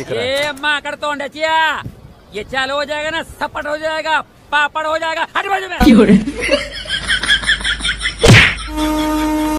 दिख तो ये चाल हो जाएगा ना सपट हो जाएगा पापड़ हो जाएगा हट बाजू में